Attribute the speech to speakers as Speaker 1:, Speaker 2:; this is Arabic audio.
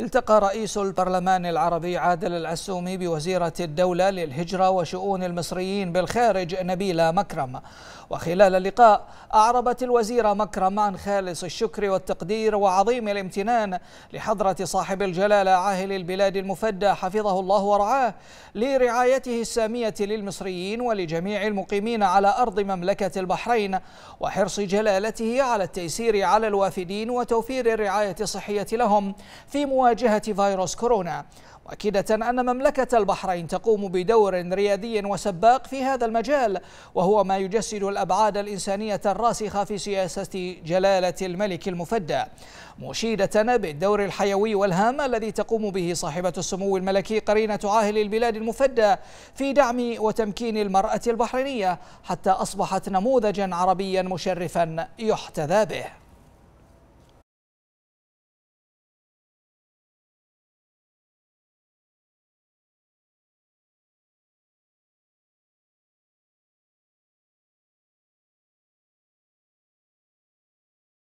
Speaker 1: التقى رئيس البرلمان العربي عادل العسومي بوزيرة الدولة للهجرة وشؤون المصريين بالخارج نبيلة مكرم وخلال اللقاء أعربت الوزيرة مكرم عن خالص الشكر والتقدير وعظيم الامتنان لحضرة صاحب الجلالة عاهل البلاد المفدى حفظه الله ورعاه لرعايته السامية للمصريين ولجميع المقيمين على أرض مملكة البحرين وحرص جلالته على التيسير على الوافدين وتوفير الرعاية الصحية لهم في مواجهة مواجهة فيروس كورونا مؤكدة أن مملكة البحرين تقوم بدور ريادي وسباق في هذا المجال وهو ما يجسد الأبعاد الإنسانية الراسخة في سياسة جلالة الملك المفدى مشيدة بالدور الحيوي والهام الذي تقوم به صاحبة السمو الملكي قرينة عاهل البلاد المفدى في دعم وتمكين المرأة البحرينية حتى أصبحت نموذجا عربيا مشرفا يحتذى به